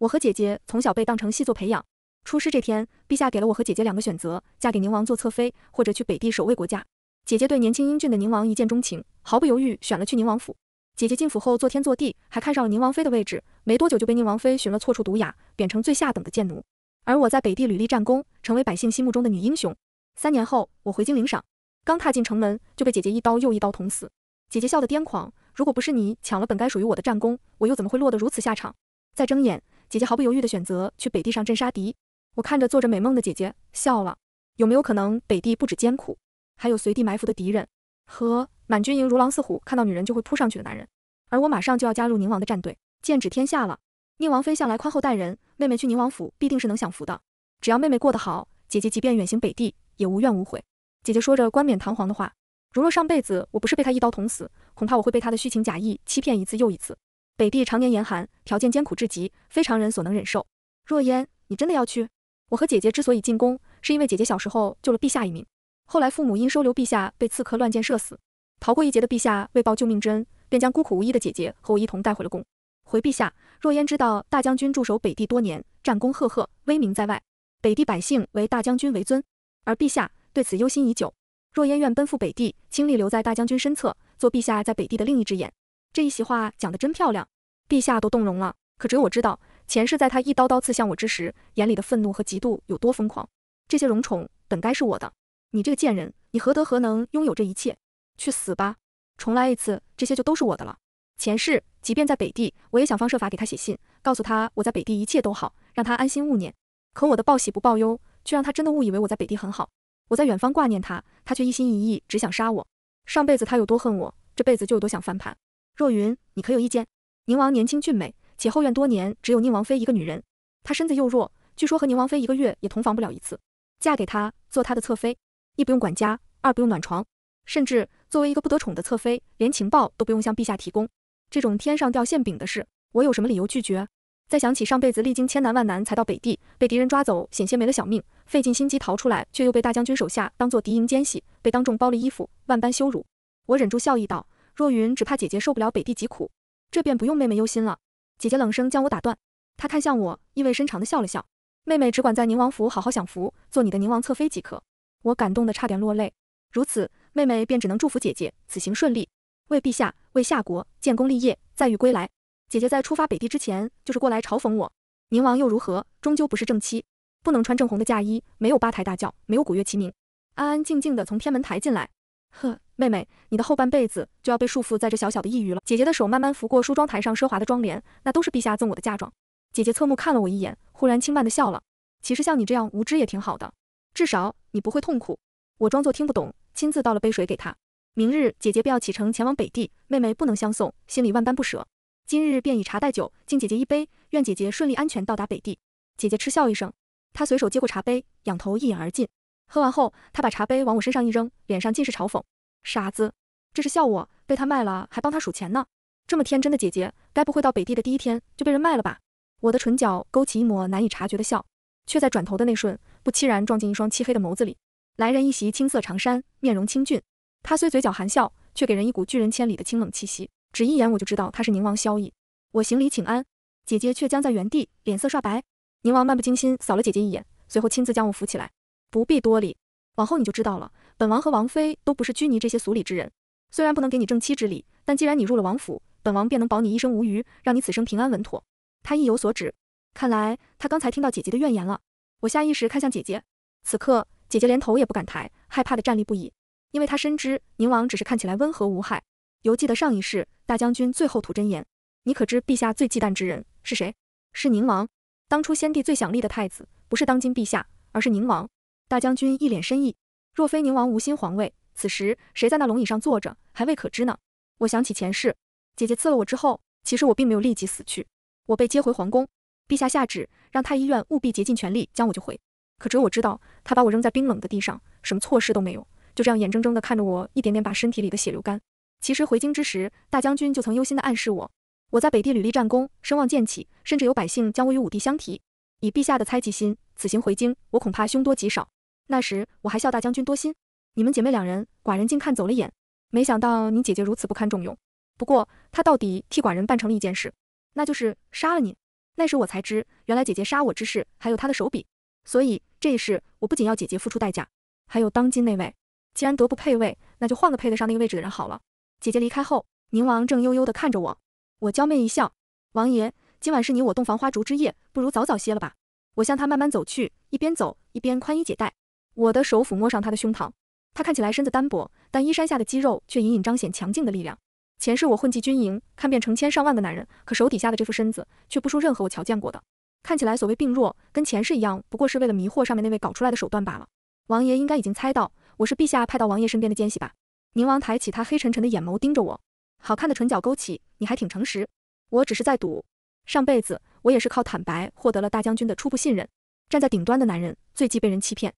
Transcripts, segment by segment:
我和姐姐从小被当成细作培养，出师这天，陛下给了我和姐姐两个选择：嫁给宁王做侧妃，或者去北地守卫国家。姐姐对年轻英俊的宁王一见钟情，毫不犹豫选了去宁王府。姐姐进府后，坐天坐地，还看上了宁王妃的位置，没多久就被宁王妃寻了错处毒哑，贬成最下等的贱奴。而我在北地屡立战功，成为百姓心目中的女英雄。三年后，我回京领赏，刚踏进城门，就被姐姐一刀又一刀捅死。姐姐笑得癫狂，如果不是你抢了本该属于我的战功，我又怎么会落得如此下场？再睁眼。姐姐毫不犹豫地选择去北地上阵杀敌，我看着做着美梦的姐姐笑了。有没有可能北地不止艰苦，还有随地埋伏的敌人和满军营如狼似虎、看到女人就会扑上去的男人？而我马上就要加入宁王的战队，剑指天下了。宁王妃向来宽厚待人，妹妹去宁王府必定是能享福的。只要妹妹过得好，姐姐即便远行北地也无怨无悔。姐姐说着冠冕堂皇的话，如若上辈子我不是被他一刀捅死，恐怕我会被他的虚情假意欺骗一次又一次。北地常年严寒，条件艰苦至极，非常人所能忍受。若烟，你真的要去？我和姐姐之所以进宫，是因为姐姐小时候救了陛下一命，后来父母因收留陛下被刺客乱箭射死，逃过一劫的陛下为报救命之恩，便将孤苦无依的姐姐和我一同带回了宫。回陛下，若烟知道大将军驻守北地多年，战功赫赫，威名在外，北地百姓为大将军为尊，而陛下对此忧心已久。若烟愿奔赴北地，倾力留在大将军身侧，做陛下在北地的另一只眼。这一席话讲得真漂亮，陛下都动容了。可只有我知道，前世在他一刀刀刺向我之时，眼里的愤怒和嫉妒有多疯狂。这些荣宠本该是我的，你这个贱人，你何德何能拥有这一切？去死吧！重来一次，这些就都是我的了。前世，即便在北地，我也想方设法给他写信，告诉他我在北地一切都好，让他安心勿念。可我的报喜不报忧，却让他真的误以为我在北地很好。我在远方挂念他，他却一心一意只想杀我。上辈子他有多恨我，这辈子就有多想翻盘。若云，你可有意见？宁王年轻俊美，且后院多年只有宁王妃一个女人，他身子又弱，据说和宁王妃一个月也同房不了一次。嫁给他做他的侧妃，一不用管家，二不用暖床，甚至作为一个不得宠的侧妃，连情报都不用向陛下提供。这种天上掉馅饼的事，我有什么理由拒绝？再想起上辈子历经千难万难才到北地，被敌人抓走，险些没了小命，费尽心机逃出来，却又被大将军手下当做敌营奸细，被当众剥了衣服，万般羞辱。我忍住笑意道。若云只怕姐姐受不了北地疾苦，这便不用妹妹忧心了。姐姐冷声将我打断，她看向我，意味深长的笑了笑。妹妹只管在宁王府好好享福，做你的宁王侧妃即可。我感动的差点落泪。如此，妹妹便只能祝福姐姐此行顺利，为陛下，为夏国建功立业，再遇归来。姐姐在出发北地之前，就是过来嘲讽我。宁王又如何，终究不是正妻，不能穿正红的嫁衣，没有八抬大轿，没有鼓乐齐鸣，安安静静的从天门台进来。呵，妹妹，你的后半辈子就要被束缚在这小小的抑郁了。姐姐的手慢慢拂过梳妆台上奢华的妆帘，那都是陛下赠我的嫁妆。姐姐侧目看了我一眼，忽然轻慢的笑了。其实像你这样无知也挺好的，至少你不会痛苦。我装作听不懂，亲自倒了杯水给她。明日姐姐便要启程前往北地，妹妹不能相送，心里万般不舍。今日便以茶代酒，敬姐姐一杯，愿姐姐顺利安全到达北地。姐姐嗤笑一声，她随手接过茶杯，仰头一饮而尽。喝完后，他把茶杯往我身上一扔，脸上尽是嘲讽。傻子，这是笑我被他卖了，还帮他数钱呢？这么天真的姐姐，该不会到北地的第一天就被人卖了吧？我的唇角勾起一抹难以察觉的笑，却在转头的那瞬，不期然撞进一双漆黑的眸子里。来人一袭青色长衫，面容清俊。他虽嘴角含笑，却给人一股拒人千里的清冷气息。只一眼，我就知道他是宁王萧逸。我行礼请安，姐姐却僵在原地，脸色煞白。宁王漫不经心扫了姐姐一眼，随后亲自将我扶起来。不必多礼，往后你就知道了。本王和王妃都不是拘泥这些俗礼之人，虽然不能给你正妻之礼，但既然你入了王府，本王便能保你一生无虞，让你此生平安稳妥。他意有所指，看来他刚才听到姐姐的怨言了。我下意识看向姐姐，此刻姐姐连头也不敢抬，害怕的站立不已，因为她深知宁王只是看起来温和无害。犹记得上一世大将军最后吐真言：你可知陛下最忌惮之人是谁？是宁王。当初先帝最想立的太子，不是当今陛下，而是宁王。大将军一脸深意，若非宁王无心皇位，此时谁在那龙椅上坐着，还未可知呢。我想起前世，姐姐刺了我之后，其实我并没有立即死去，我被接回皇宫，陛下下旨让太医院务必竭尽全力将我救回。可只有我知道，他把我扔在冰冷的地上，什么措施都没有，就这样眼睁睁地看着我一点点把身体里的血流干。其实回京之时，大将军就曾忧心地暗示我，我在北地屡立战功，声望渐起，甚至有百姓将我与武帝相提。以陛下的猜忌心，此行回京，我恐怕凶多吉少。那时我还笑大将军多心，你们姐妹两人，寡人竟看走了眼，没想到你姐姐如此不堪重用。不过她到底替寡人办成了一件事，那就是杀了你。那时我才知，原来姐姐杀我之事还有她的手笔。所以这一事，我不仅要姐姐付出代价，还有当今那位。既然德不配位，那就换个配得上那个位置的人好了。姐姐离开后，宁王正悠悠地看着我，我娇媚一笑。王爷，今晚是你我洞房花烛之夜，不如早早歇了吧。我向他慢慢走去，一边走一边宽衣解带。我的手抚摸上他的胸膛，他看起来身子单薄，但衣衫下的肌肉却隐隐彰显强劲的力量。前世我混迹军营，看遍成千上万个男人，可手底下的这副身子却不输任何我瞧见过的。看起来所谓病弱，跟前世一样，不过是为了迷惑上面那位搞出来的手段罢了。王爷应该已经猜到我是陛下派到王爷身边的奸细吧？宁王抬起他黑沉沉的眼眸，盯着我，好看的唇角勾起，你还挺诚实。我只是在赌，上辈子我也是靠坦白获得了大将军的初步信任。站在顶端的男人最忌被人欺骗。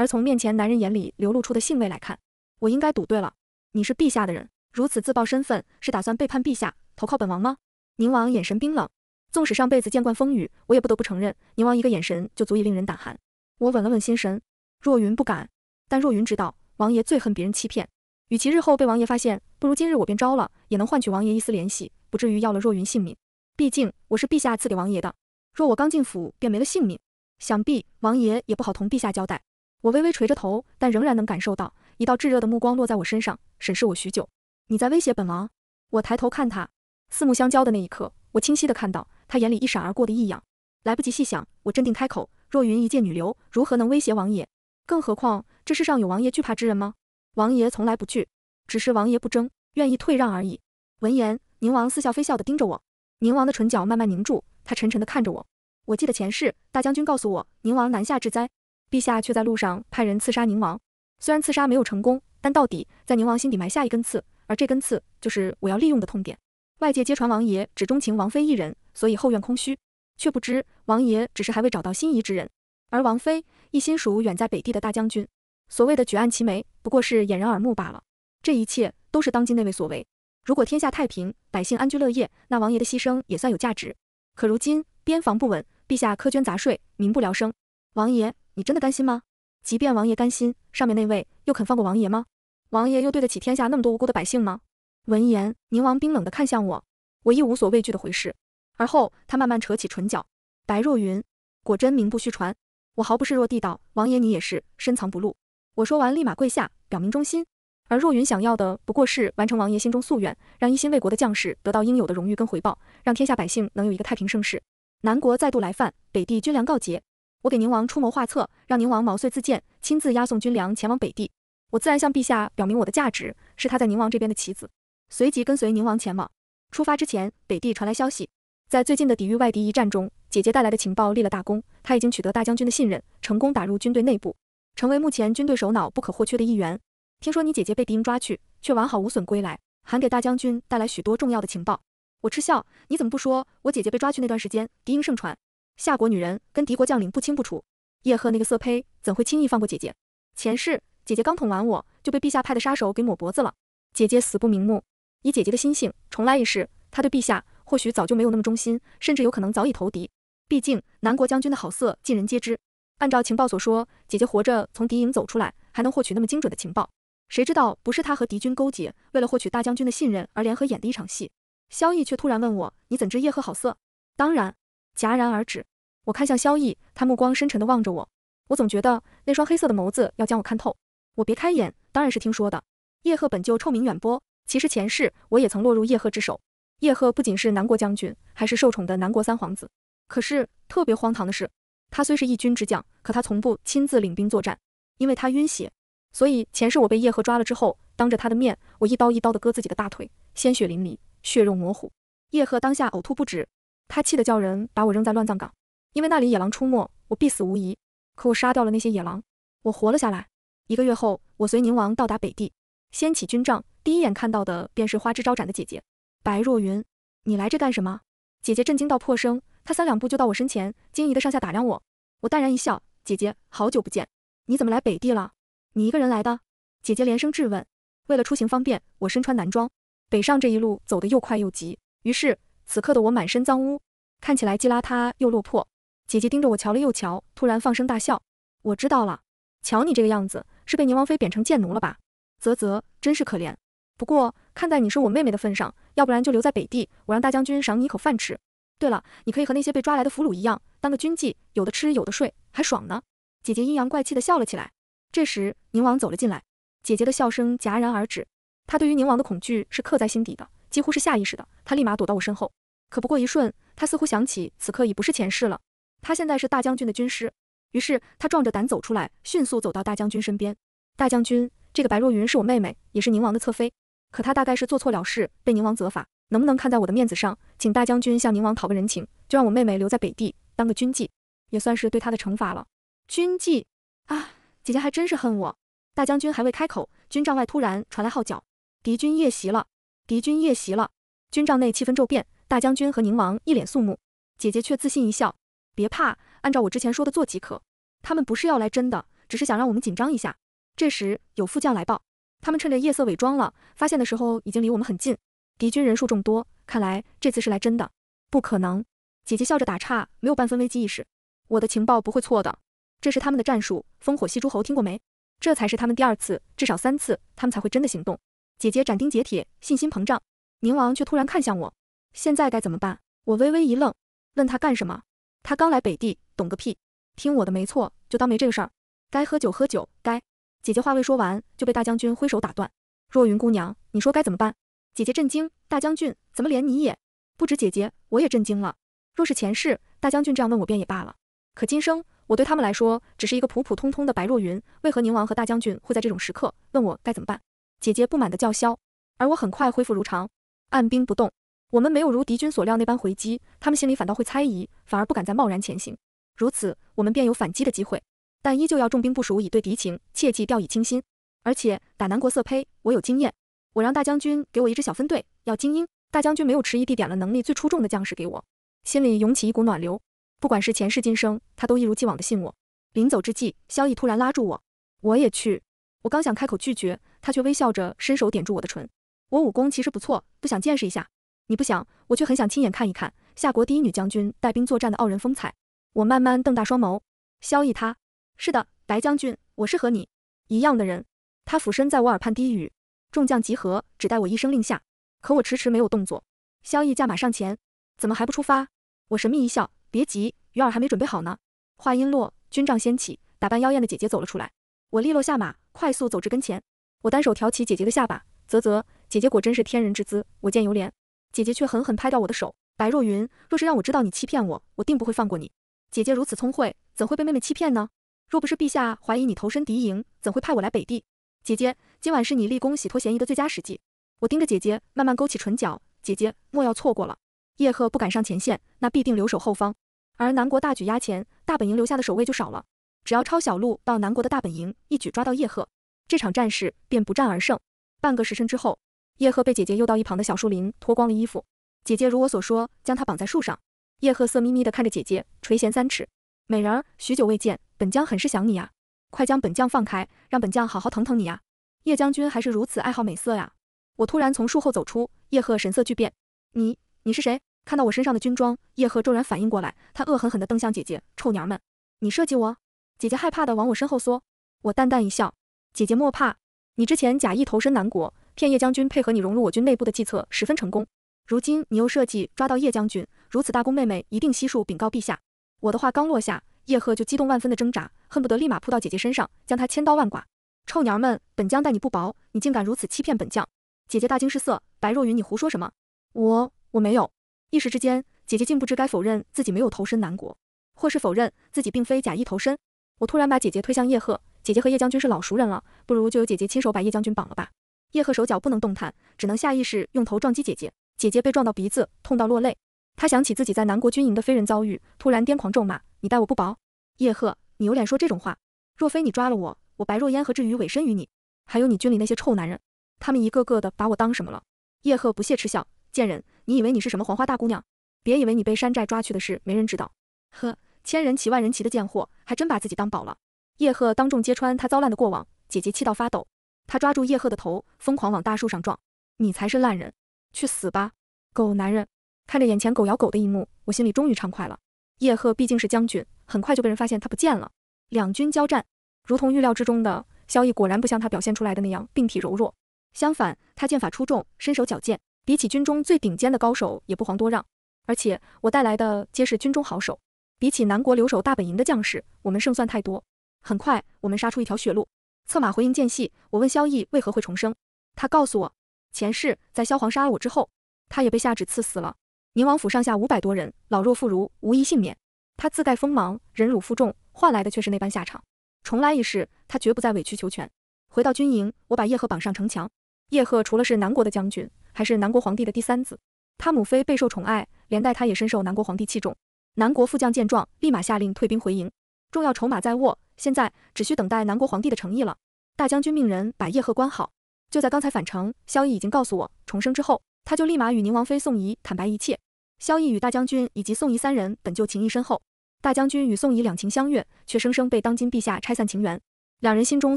而从面前男人眼里流露出的兴味来看，我应该赌对了。你是陛下的人，如此自曝身份，是打算背叛陛下，投靠本王吗？宁王眼神冰冷，纵使上辈子见惯风雨，我也不得不承认，宁王一个眼神就足以令人胆寒。我稳了稳心神，若云不敢，但若云知道王爷最恨别人欺骗，与其日后被王爷发现，不如今日我便招了，也能换取王爷一丝怜惜，不至于要了若云性命。毕竟我是陛下赐给王爷的，若我刚进府便没了性命，想必王爷也不好同陛下交代。我微微垂着头，但仍然能感受到一道炙热的目光落在我身上，审视我许久。你在威胁本王？我抬头看他，四目相交的那一刻，我清晰的看到他眼里一闪而过的异样。来不及细想，我镇定开口：“若云一介女流，如何能威胁王爷？更何况这世上有王爷惧怕之人吗？王爷从来不惧，只是王爷不争，愿意退让而已。”闻言，宁王似笑非笑的盯着我，宁王的唇角慢慢凝住，他沉沉的看着我。我记得前世大将军告诉我，宁王南下治灾。陛下却在路上派人刺杀宁王，虽然刺杀没有成功，但到底在宁王心底埋下一根刺，而这根刺就是我要利用的痛点。外界皆传王爷只钟情王妃一人，所以后院空虚，却不知王爷只是还未找到心仪之人，而王妃一心属远在北地的大将军。所谓的举案齐眉，不过是掩人耳目罢了。这一切都是当今那位所为。如果天下太平，百姓安居乐业，那王爷的牺牲也算有价值。可如今边防不稳，陛下苛捐杂税，民不聊生，王爷。你真的甘心吗？即便王爷甘心，上面那位又肯放过王爷吗？王爷又对得起天下那么多无辜的百姓吗？闻言，宁王冰冷地看向我，我亦无所畏惧地回视。而后，他慢慢扯起唇角。白若云，果真名不虚传。我毫不示弱地道：“王爷，你也是深藏不露。”我说完，立马跪下表明忠心。而若云想要的不过是完成王爷心中夙愿，让一心为国的将士得到应有的荣誉跟回报，让天下百姓能有一个太平盛世。南国再度来犯，北地军粮告捷，我给宁王出谋划策，让宁王毛遂自荐，亲自押送军粮前往北地。我自然向陛下表明我的价值，是他在宁王这边的棋子。随即跟随宁王前往。出发之前，北地传来消息，在最近的抵御外敌一战中，姐姐带来的情报立了大功。她已经取得大将军的信任，成功打入军队内部，成为目前军队首脑不可或缺的一员。听说你姐姐被敌营抓去，却完好无损归来，还给大将军带来许多重要的情报。我嗤笑，你怎么不说我姐姐被抓去那段时间，敌营盛传？夏国女人跟敌国将领不清不楚，叶赫那个色胚怎会轻易放过姐姐？前世姐姐刚捅完我，就被陛下派的杀手给抹脖子了，姐姐死不瞑目。以姐姐的心性，重来一世，她对陛下或许早就没有那么忠心，甚至有可能早已投敌。毕竟南国将军的好色尽人皆知。按照情报所说，姐姐活着从敌营走出来，还能获取那么精准的情报，谁知道不是她和敌军勾结，为了获取大将军的信任而联合演的一场戏？萧逸却突然问我：“你怎知叶赫好色？”当然。戛然而止。我看向萧逸，他目光深沉的望着我。我总觉得那双黑色的眸子要将我看透。我别开眼。当然是听说的。叶赫本就臭名远播。其实前世我也曾落入叶赫之手。叶赫不仅是南国将军，还是受宠的南国三皇子。可是特别荒唐的是，他虽是义军之将，可他从不亲自领兵作战，因为他晕血。所以前世我被叶赫抓了之后，当着他的面，我一刀一刀的割自己的大腿，鲜血淋漓，血肉模糊。叶赫当下呕吐不止。他气得叫人把我扔在乱葬岗，因为那里野狼出没，我必死无疑。可我杀掉了那些野狼，我活了下来。一个月后，我随宁王到达北地，掀起军帐，第一眼看到的便是花枝招展的姐姐白若云。你来这干什么？姐姐震惊到破声，她三两步就到我身前，惊疑的上下打量我。我淡然一笑，姐姐好久不见，你怎么来北地了？你一个人来的？姐姐连声质问。为了出行方便，我身穿男装，北上这一路走得又快又急，于是。此刻的我满身脏污，看起来既邋遢又落魄。姐姐盯着我瞧了又瞧，突然放声大笑：“我知道了，瞧你这个样子，是被宁王妃贬成贱奴了吧？啧啧，真是可怜。不过看在你是我妹妹的份上，要不然就留在北地，我让大将军赏你一口饭吃。对了，你可以和那些被抓来的俘虏一样，当个军妓，有的吃有的睡，还爽呢。”姐姐阴阳怪气的笑了起来。这时宁王走了进来，姐姐的笑声戛然而止。她对于宁王的恐惧是刻在心底的，几乎是下意识的，她立马躲到我身后。可不过一瞬，他似乎想起此刻已不是前世了。他现在是大将军的军师，于是他壮着胆走出来，迅速走到大将军身边。大将军，这个白若云是我妹妹，也是宁王的侧妃。可她大概是做错了事，被宁王责罚。能不能看在我的面子上，请大将军向宁王讨个人情，就让我妹妹留在北地当个军妓，也算是对她的惩罚了。军妓啊，姐姐还真是恨我。大将军还未开口，军帐外突然传来号角，敌军夜袭了！敌军夜袭了！军帐内气氛骤变。大将军和宁王一脸肃穆，姐姐却自信一笑：“别怕，按照我之前说的做即可。他们不是要来真的，只是想让我们紧张一下。”这时，有副将来报，他们趁着夜色伪装了，发现的时候已经离我们很近。敌军人数众多，看来这次是来真的。不可能！姐姐笑着打岔，没有半分危机意识。我的情报不会错的。这是他们的战术，烽火戏诸侯听过没？这才是他们第二次，至少三次，他们才会真的行动。姐姐斩钉截铁，信心膨胀。宁王却突然看向我。现在该怎么办？我微微一愣，问他干什么？他刚来北地，懂个屁！听我的没错，就当没这个事儿。该喝酒喝酒，该……姐姐话未说完，就被大将军挥手打断。若云姑娘，你说该怎么办？姐姐震惊，大将军怎么连你也不止？姐姐，我也震惊了。若是前世，大将军这样问我便也罢了，可今生我对他们来说，只是一个普普通通的白若云，为何宁王和大将军会在这种时刻问我该怎么办？姐姐不满的叫嚣，而我很快恢复如常，按兵不动。我们没有如敌军所料那般回击，他们心里反倒会猜疑，反而不敢再贸然前行。如此，我们便有反击的机会，但依旧要重兵部署以对敌情，切忌掉以轻心。而且打南国色胚，我有经验。我让大将军给我一支小分队，要精英。大将军没有迟疑，地点了能力最出众的将士给我。心里涌起一股暖流，不管是前世今生，他都一如既往的信我。临走之际，萧逸突然拉住我，我也去。我刚想开口拒绝，他却微笑着伸手点住我的唇。我武功其实不错，不想见识一下。你不想，我却很想亲眼看一看夏国第一女将军带兵作战的傲人风采。我慢慢瞪大双眸，萧逸，他是的，白将军，我是和你一样的人。他俯身在我耳畔低语：“众将集合，只待我一声令下。”可我迟迟没有动作。萧逸驾马上前，怎么还不出发？我神秘一笑：“别急，鱼饵还没准备好呢。”话音落，军帐掀起，打扮妖艳的姐姐走了出来。我利落下马，快速走至跟前，我单手挑起姐姐的下巴，啧啧，姐姐果真是天人之姿，我见犹怜。姐姐却狠狠拍掉我的手。白若云，若是让我知道你欺骗我，我定不会放过你。姐姐如此聪慧，怎会被妹妹欺骗呢？若不是陛下怀疑你投身敌营，怎会派我来北地？姐姐，今晚是你立功洗脱嫌疑的最佳时机。我盯着姐姐，慢慢勾起唇角。姐姐莫要错过了。叶赫不敢上前线，那必定留守后方。而南国大举压前，大本营留下的守卫就少了。只要抄小路到南国的大本营，一举抓到叶赫，这场战事便不战而胜。半个时辰之后。叶赫被姐姐诱到一旁的小树林，脱光了衣服。姐姐如我所说，将她绑在树上。叶赫色眯眯地看着姐姐，垂涎三尺。美人儿，许久未见，本将很是想你啊！快将本将放开，让本将好好疼疼你啊！叶将军还是如此爱好美色呀！我突然从树后走出，叶赫神色巨变。你，你是谁？看到我身上的军装，叶赫骤然反应过来，他恶狠狠地瞪向姐姐。臭娘们，你设计我！姐姐害怕地往我身后缩。我淡淡一笑，姐姐莫怕，你之前假意投身南国。骗叶将军配合你融入我军内部的计策十分成功，如今你又设计抓到叶将军，如此大功，妹妹一定悉数禀告陛下。我的话刚落下，叶赫就激动万分的挣扎，恨不得立马扑到姐姐身上，将她千刀万剐。臭娘们，本将待你不薄，你竟敢如此欺骗本将！姐姐大惊失色，白若云，你胡说什么？我我没有。一时之间，姐姐竟不知该否认自己没有投身南国，或是否认自己并非假意投身。我突然把姐姐推向叶赫，姐姐和叶将军是老熟人了，不如就由姐姐亲手把叶将军绑了吧。叶赫手脚不能动弹，只能下意识用头撞击姐姐。姐姐被撞到鼻子，痛到落泪。她想起自己在南国军营的非人遭遇，突然癫狂咒骂：“你待我不薄，叶赫，你有脸说这种话？若非你抓了我，我白若烟何至于委身于你？还有你军里那些臭男人，他们一个个的把我当什么了？”叶赫不屑嗤笑：“贱人，你以为你是什么黄花大姑娘？别以为你被山寨抓去的事没人知道。呵，千人骑万人骑的贱货，还真把自己当宝了。”叶赫当众揭穿他糟烂的过往，姐姐气到发抖。他抓住叶赫的头，疯狂往大树上撞。你才是烂人，去死吧，狗男人！看着眼前狗咬狗的一幕，我心里终于畅快了。叶赫毕竟是将军，很快就被人发现他不见了。两军交战，如同预料之中的，萧逸果然不像他表现出来的那样病体柔弱，相反，他剑法出众，身手矫健，比起军中最顶尖的高手也不遑多让。而且我带来的皆是军中好手，比起南国留守大本营的将士，我们胜算太多。很快，我们杀出一条血路。策马回营间隙，我问萧逸为何会重生。他告诉我，前世在萧皇杀了我之后，他也被下旨赐死了。宁王府上下五百多人，老弱妇孺无一幸免。他自带锋芒，忍辱负重，换来的却是那般下场。重来一世，他绝不再委曲求全。回到军营，我把叶赫绑上城墙。叶赫除了是南国的将军，还是南国皇帝的第三子，他母妃备受宠爱，连带他也深受南国皇帝器重。南国副将见状，立马下令退兵回营。重要筹码在握，现在只需等待南国皇帝的诚意了。大将军命人把叶赫关好。就在刚才返程，萧逸已经告诉我，重生之后他就立马与宁王妃宋仪坦白一切。萧逸与大将军以及宋仪三人本就情谊深厚，大将军与宋仪两情相悦，却生生被当今陛下拆散情缘。两人心中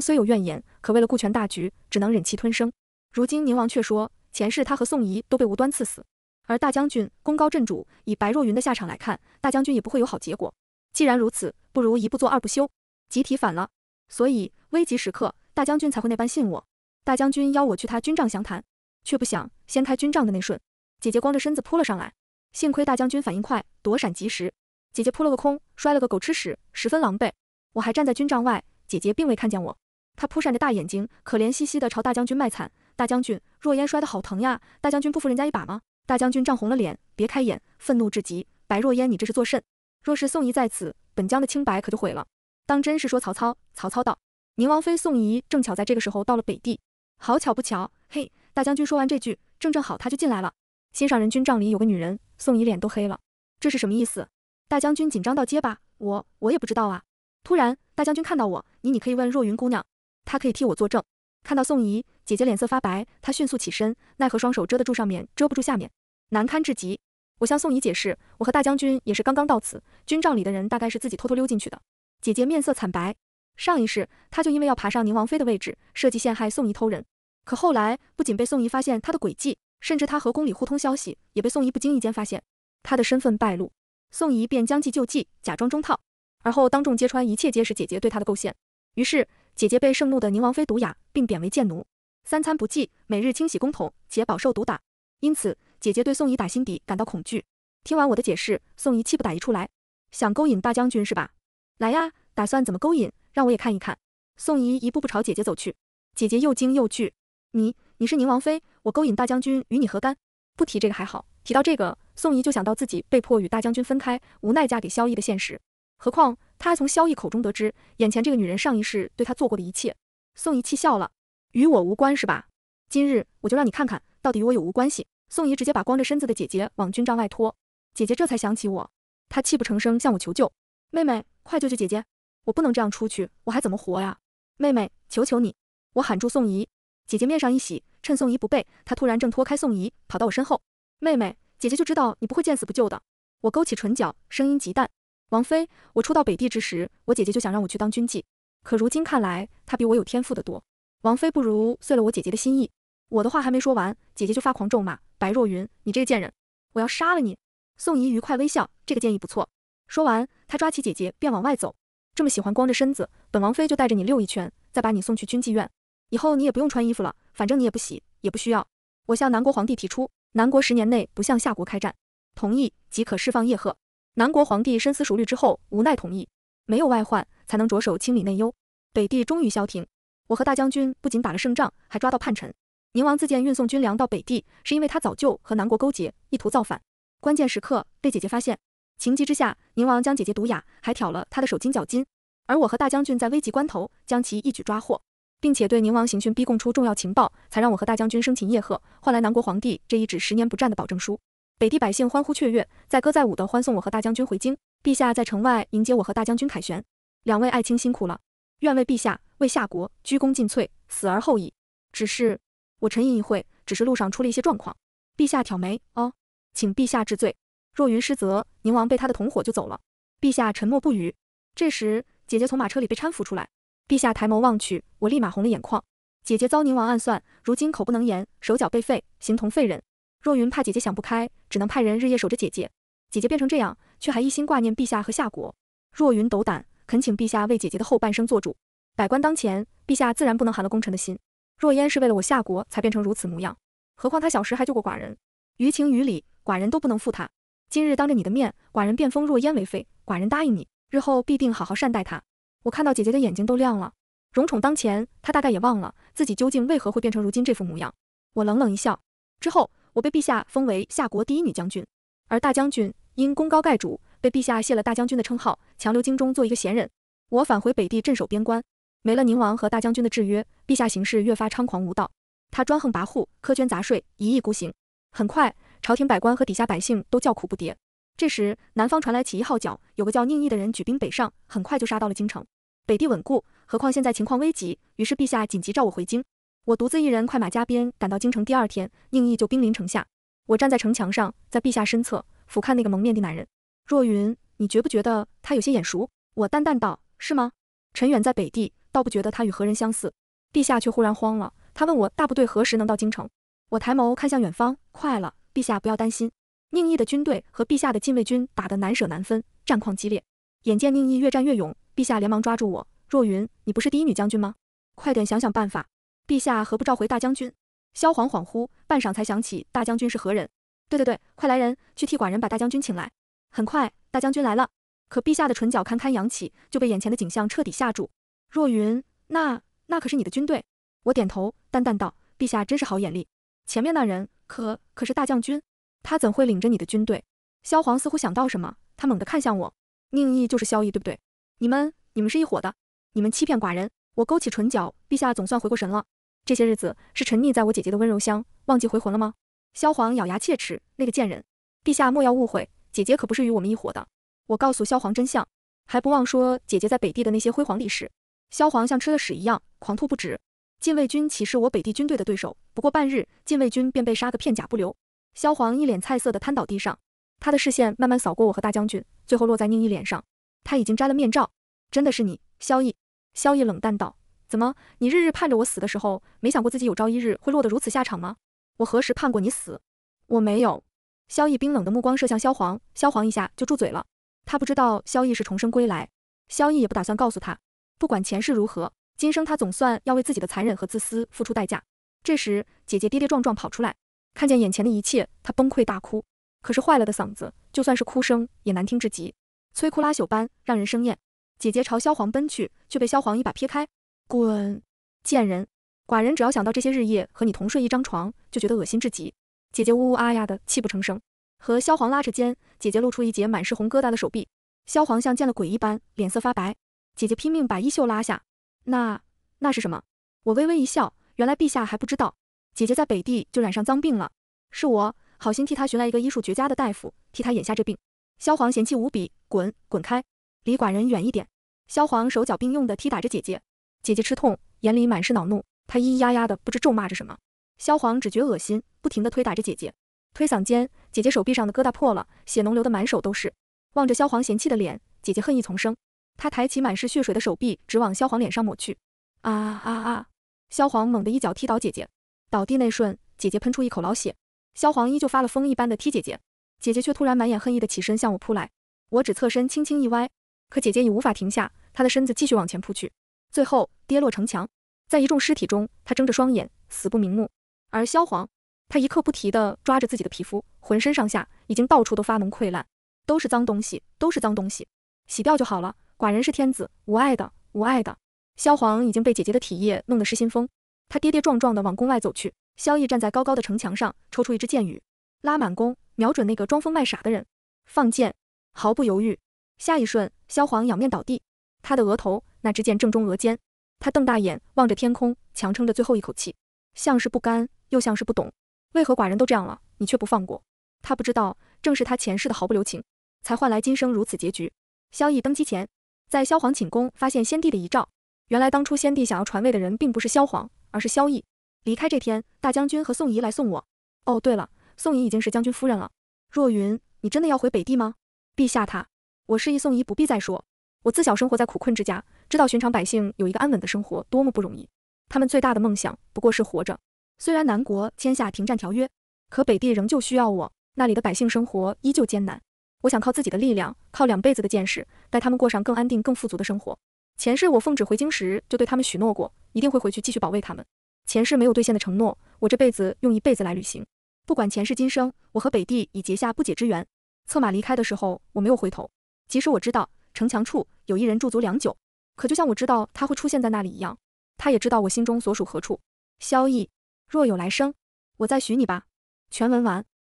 虽有怨言，可为了顾全大局，只能忍气吞声。如今宁王却说前世他和宋仪都被无端赐死，而大将军功高震主，以白若云的下场来看，大将军也不会有好结果。既然如此。不如一不做二不休，集体反了。所以危急时刻，大将军才会那般信我。大将军邀我去他军帐详谈，却不想掀开军帐的那瞬，姐姐光着身子扑了上来。幸亏大将军反应快，躲闪及时，姐姐扑了个空，摔了个狗吃屎，十分狼狈。我还站在军帐外，姐姐并未看见我。她扑闪着大眼睛，可怜兮兮的朝大将军卖惨。大将军若烟摔得好疼呀！大将军不服人家一把吗？大将军涨红了脸，别开眼，愤怒至极。白若烟，你这是作甚？若是宋姨在此。本将的清白可就毁了，当真是说曹操，曹操道。宁王妃宋仪正巧在这个时候到了北地，好巧不巧，嘿，大将军说完这句，正正好他就进来了。心上人军帐里有个女人，宋仪脸都黑了，这是什么意思？大将军紧张到结巴，我我也不知道啊。突然，大将军看到我，你你可以问若云姑娘，她可以替我作证。看到宋仪姐姐脸色发白，她迅速起身，奈何双手遮得住上面，遮不住下面，难堪至极。我向宋姨解释，我和大将军也是刚刚到此，军帐里的人大概是自己偷偷溜进去的。姐姐面色惨白，上一世她就因为要爬上宁王妃的位置，设计陷害宋姨偷人，可后来不仅被宋姨发现她的诡计，甚至她和宫里互通消息，也被宋姨不经意间发现，她的身份败露。宋姨便将计就计，假装中套，而后当众揭穿一切皆是姐姐对她的构陷，于是姐姐被盛怒的宁王妃毒哑，并贬为贱奴，三餐不济，每日清洗宫桶，且饱受毒打，因此。姐姐对宋姨打心底感到恐惧。听完我的解释，宋姨气不打一处来，想勾引大将军是吧？来呀，打算怎么勾引？让我也看一看。宋姨一步步朝姐姐走去，姐姐又惊又惧。你，你是宁王妃，我勾引大将军与你何干？不提这个还好，提到这个，宋姨就想到自己被迫与大将军分开，无奈嫁给萧逸的现实。何况她还从萧逸口中得知，眼前这个女人上一世对她做过的一切。宋姨气笑了，与我无关是吧？今日我就让你看看，到底与我有无关系。宋姨直接把光着身子的姐姐往军帐外拖，姐姐这才想起我，她泣不成声向我求救：“妹妹，快救救姐姐！我不能这样出去，我还怎么活呀？”妹妹，求求你！我喊住宋姨，姐姐面上一喜，趁宋姨不备，她突然挣脱开宋姨，跑到我身后：“妹妹，姐姐就知道你不会见死不救的。”我勾起唇角，声音极淡：“王妃，我初到北地之时，我姐姐就想让我去当军妓，可如今看来，她比我有天赋的多。王妃不如遂了我姐姐的心意。”我的话还没说完，姐姐就发狂咒骂：“白若云，你这个贱人，我要杀了你！”宋姨愉快微笑：“这个建议不错。”说完，她抓起姐姐便往外走。这么喜欢光着身子，本王妃就带着你溜一圈，再把你送去军妓院。以后你也不用穿衣服了，反正你也不洗，也不需要。我向南国皇帝提出，南国十年内不向夏国开战，同意即可释放叶赫。南国皇帝深思熟虑之后，无奈同意。没有外患，才能着手清理内忧。北地终于消停，我和大将军不仅打了胜仗，还抓到叛臣。宁王自荐运送军粮到北地，是因为他早就和南国勾结，意图造反。关键时刻被姐姐发现，情急之下，宁王将姐姐毒哑，还挑了他的手筋脚筋。而我和大将军在危急关头将其一举抓获，并且对宁王刑讯逼供出重要情报，才让我和大将军生擒叶赫，换来南国皇帝这一纸十年不战的保证书。北地百姓欢呼雀跃，载歌载舞地欢送我和大将军回京。陛下在城外迎接我和大将军凯旋，两位爱卿辛苦了，愿为陛下为夏国鞠躬尽瘁，死而后已。只是。我沉吟一会，只是路上出了一些状况。陛下挑眉，哦，请陛下治罪。若云失责，宁王被他的同伙救走了。陛下沉默不语。这时，姐姐从马车里被搀扶出来。陛下抬眸望去，我立马红了眼眶。姐姐遭宁王暗算，如今口不能言，手脚被废，形同废人。若云怕姐姐想不开，只能派人日夜守着姐姐。姐姐变成这样，却还一心挂念陛下和夏国。若云斗胆，恳请陛下为姐姐的后半生做主。百官当前，陛下自然不能寒了功臣的心。若烟是为了我夏国才变成如此模样，何况他小时还救过寡人，于情于理，寡人都不能负他。今日当着你的面，寡人便封若烟为妃，寡人答应你，日后必定好好善待她。我看到姐姐的眼睛都亮了，荣宠当前，她大概也忘了自己究竟为何会变成如今这副模样。我冷冷一笑，之后我被陛下封为夏国第一女将军，而大将军因功高盖主，被陛下卸了大将军的称号，强留京中做一个闲人。我返回北地镇守边关。没了宁王和大将军的制约，陛下行事越发猖狂无道。他专横跋扈，苛捐杂税，一意孤行。很快，朝廷百官和底下百姓都叫苦不迭。这时，南方传来起义号角，有个叫宁毅的人举兵北上，很快就杀到了京城。北地稳固，何况现在情况危急，于是陛下紧急召我回京。我独自一人快马加鞭赶到京城，第二天，宁毅就兵临城下。我站在城墙上，在陛下身侧俯瞰那个蒙面的男人。若云，你觉不觉得他有些眼熟？我淡淡道：“是吗？陈远在北地。”倒不觉得他与何人相似，陛下却忽然慌了。他问我大部队何时能到京城。我抬眸看向远方，快了，陛下不要担心。宁毅的军队和陛下的禁卫军打得难舍难分，战况激烈。眼见宁毅越战越勇，陛下连忙抓住我：“若云，你不是第一女将军吗？快点想想办法。陛下何不召回大将军？”萧皇恍惚半晌，才想起大将军是何人。对对对，快来人，去替寡人把大将军请来。很快，大将军来了。可陛下的唇角堪堪扬起，就被眼前的景象彻底吓住。若云，那那可是你的军队。我点头，淡淡道：“陛下真是好眼力。前面那人可可是大将军，他怎会领着你的军队？”萧皇似乎想到什么，他猛地看向我：“宁毅就是萧毅，对不对？你们你们是一伙的？你们欺骗寡人！”我勾起唇角：“陛下总算回过神了。这些日子是沉溺在我姐姐的温柔乡，忘记回魂了吗？”萧皇咬牙切齿：“那个贱人！陛下莫要误会，姐姐可不是与我们一伙的。”我告诉萧皇真相，还不忘说姐姐在北地的那些辉煌历史。萧皇像吃了屎一样狂吐不止，禁卫军岂是我北地军队的对手？不过半日，禁卫军便被杀个片甲不留。萧皇一脸菜色的瘫倒地上，他的视线慢慢扫过我和大将军，最后落在宁毅脸上。他已经摘了面罩，真的是你，萧毅。萧毅冷淡道：“怎么，你日日盼着我死的时候，没想过自己有朝一日会落得如此下场吗？我何时盼过你死？我没有。”萧毅冰冷的目光射向萧皇，萧皇一下就住嘴了。他不知道萧毅是重生归来，萧毅也不打算告诉他。不管前世如何，今生他总算要为自己的残忍和自私付出代价。这时，姐姐跌跌撞撞跑出来，看见眼前的一切，她崩溃大哭。可是坏了的嗓子，就算是哭声也难听至极，摧枯拉朽般让人生厌。姐姐朝萧皇奔去，却被萧皇一把撇开：“滚，贱人！寡人只要想到这些日夜和你同睡一张床，就觉得恶心至极。”姐姐呜呜啊呀的泣不成声，和萧皇拉扯间，姐姐露出一截满是红疙瘩的手臂。萧皇像见了鬼一般，脸色发白。姐姐拼命把衣袖拉下，那那是什么？我微微一笑，原来陛下还不知道，姐姐在北地就染上脏病了。是我好心替她寻来一个医术绝佳的大夫，替她眼下这病。萧皇嫌弃无比，滚滚开，离寡人远一点！萧皇手脚并用的踢打着姐姐，姐姐吃痛，眼里满是恼怒，她咿咿呀呀的不知咒骂着什么。萧皇只觉恶心，不停的推打着姐姐，推搡间，姐姐手臂上的疙瘩破了，血浓流的满手都是。望着萧皇嫌弃的脸，姐姐恨意丛生。他抬起满是血水的手臂，直往萧皇脸上抹去。啊啊啊！萧皇猛地一脚踢倒姐姐，倒地那瞬，姐姐喷出一口老血。萧皇依旧发了疯一般的踢姐姐，姐姐却突然满眼恨意的起身向我扑来。我只侧身轻轻一歪，可姐姐已无法停下，她的身子继续往前扑去，最后跌落城墙。在一众尸体中，她睁着双眼，死不瞑目。而萧皇，他一刻不提的抓着自己的皮肤，浑身上下已经到处都发脓溃烂，都是脏东西，都是脏东西，洗掉就好了。寡人是天子，无碍的，无碍的。萧皇已经被姐姐的体液弄得失心疯，他跌跌撞撞地往宫外走去。萧逸站在高高的城墙上，抽出一支箭雨，拉满弓，瞄准那个装疯卖傻的人，放箭，毫不犹豫。下一瞬，萧皇仰面倒地，他的额头那支箭正中额尖。他瞪大眼望着天空，强撑着最后一口气，像是不甘，又像是不懂，为何寡人都这样了，你却不放过他？不知道，正是他前世的毫不留情，才换来今生如此结局。萧逸登基前。在萧皇寝宫发现先帝的遗诏，原来当初先帝想要传位的人并不是萧皇，而是萧逸。离开这天，大将军和宋仪来送我。哦，对了，宋仪已经是将军夫人了。若云，你真的要回北地吗？陛下他，我示意宋仪不必再说。我自小生活在苦困之家，知道寻常百姓有一个安稳的生活多么不容易。他们最大的梦想不过是活着。虽然南国签下停战条约，可北地仍旧需要我，那里的百姓生活依旧艰难。我想靠自己的力量，靠两辈子的见识，带他们过上更安定、更富足的生活。前世我奉旨回京时，就对他们许诺过，一定会回去继续保卫他们。前世没有兑现的承诺，我这辈子用一辈子来履行。不管前世今生，我和北帝已结下不解之缘。策马离开的时候，我没有回头，即使我知道城墙处有一人驻足良久，可就像我知道他会出现在那里一样，他也知道我心中所属何处。萧逸，若有来生，我再许你吧。全文完。